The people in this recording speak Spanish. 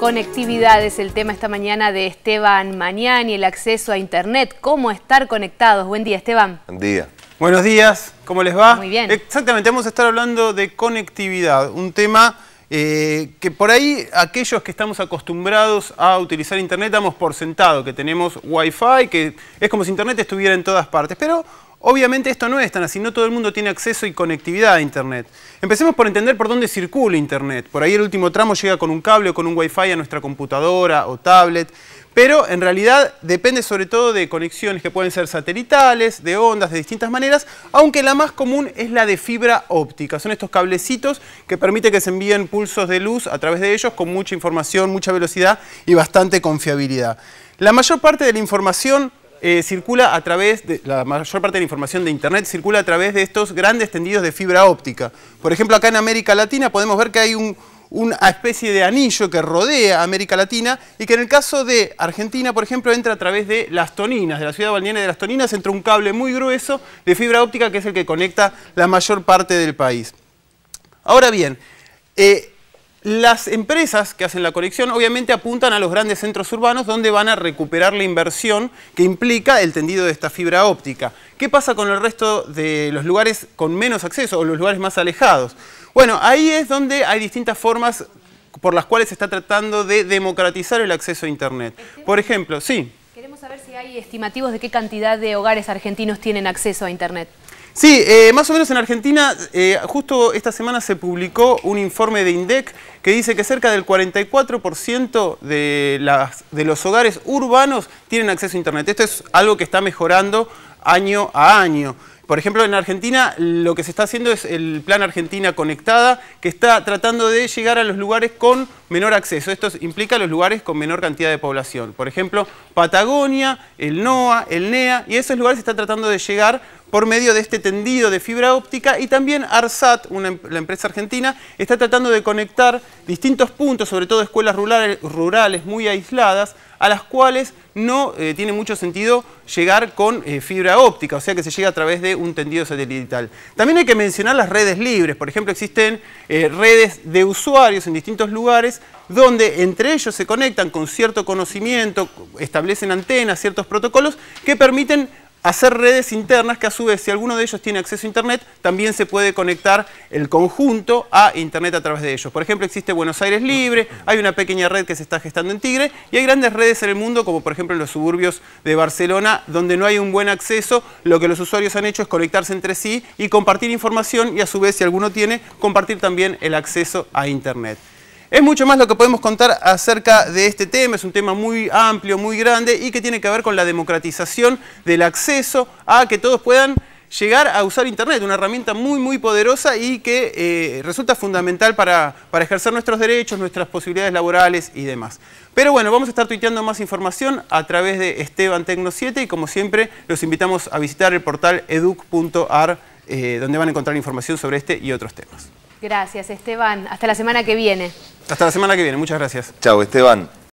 Conectividad es el tema esta mañana de Esteban Mañán y el acceso a Internet. ¿Cómo estar conectados? Buen día, Esteban. Buen día. Buenos días, ¿cómo les va? Muy bien. Exactamente, vamos a estar hablando de conectividad, un tema eh, que por ahí aquellos que estamos acostumbrados a utilizar Internet damos por sentado, que tenemos Wi-Fi, que es como si Internet estuviera en todas partes, pero Obviamente esto no es tan así, no todo el mundo tiene acceso y conectividad a Internet. Empecemos por entender por dónde circula Internet. Por ahí el último tramo llega con un cable o con un Wi-Fi a nuestra computadora o tablet, pero en realidad depende sobre todo de conexiones que pueden ser satelitales, de ondas, de distintas maneras, aunque la más común es la de fibra óptica. Son estos cablecitos que permiten que se envíen pulsos de luz a través de ellos con mucha información, mucha velocidad y bastante confiabilidad. La mayor parte de la información eh, circula a través, de, la mayor parte de la información de Internet circula a través de estos grandes tendidos de fibra óptica. Por ejemplo, acá en América Latina podemos ver que hay una especie de anillo que rodea a América Latina y que en el caso de Argentina, por ejemplo, entra a través de Las Toninas, de la ciudad balnearia de Las Toninas, entra un cable muy grueso de fibra óptica que es el que conecta la mayor parte del país. Ahora bien, eh, las empresas que hacen la colección obviamente apuntan a los grandes centros urbanos donde van a recuperar la inversión que implica el tendido de esta fibra óptica. ¿Qué pasa con el resto de los lugares con menos acceso o los lugares más alejados? Bueno, ahí es donde hay distintas formas por las cuales se está tratando de democratizar el acceso a Internet. Por ejemplo, sí. Queremos saber si hay estimativos de qué cantidad de hogares argentinos tienen acceso a Internet. Sí, eh, más o menos en Argentina, eh, justo esta semana se publicó un informe de INDEC que dice que cerca del 44% de, las, de los hogares urbanos tienen acceso a Internet. Esto es algo que está mejorando año a año. Por ejemplo, en Argentina lo que se está haciendo es el Plan Argentina Conectada, que está tratando de llegar a los lugares con menor acceso. Esto implica los lugares con menor cantidad de población. Por ejemplo, Patagonia, el NOA, el NEA, y esos lugares se está tratando de llegar por medio de este tendido de fibra óptica y también ARSAT, em-, la empresa argentina, está tratando de conectar distintos puntos, sobre todo escuelas rurales, muy aisladas, a las cuales no eh, tiene mucho sentido llegar con eh, fibra óptica, o sea que se llega a través de un tendido satelital. También hay que mencionar las redes libres, por ejemplo existen eh, redes de usuarios en distintos lugares donde entre ellos se conectan con cierto conocimiento, establecen antenas, ciertos protocolos que permiten hacer redes internas que a su vez, si alguno de ellos tiene acceso a Internet, también se puede conectar el conjunto a Internet a través de ellos. Por ejemplo, existe Buenos Aires Libre, hay una pequeña red que se está gestando en Tigre y hay grandes redes en el mundo, como por ejemplo en los suburbios de Barcelona, donde no hay un buen acceso, lo que los usuarios han hecho es conectarse entre sí y compartir información y a su vez, si alguno tiene, compartir también el acceso a Internet. Es mucho más lo que podemos contar acerca de este tema, es un tema muy amplio, muy grande y que tiene que ver con la democratización del acceso a que todos puedan llegar a usar Internet, una herramienta muy, muy poderosa y que eh, resulta fundamental para, ejercer nuestros derechos, nuestras posibilidades laborales y demás. Pero bueno, vamos a estar tuiteando más información a través de Esteban Tecno 7 y como siempre los invitamos a visitar el portal educ.ar eh, donde van a encontrar información sobre este y otros temas. Gracias, Esteban. Hasta la semana que viene. Hasta la semana que viene. Muchas gracias. Chao, Esteban.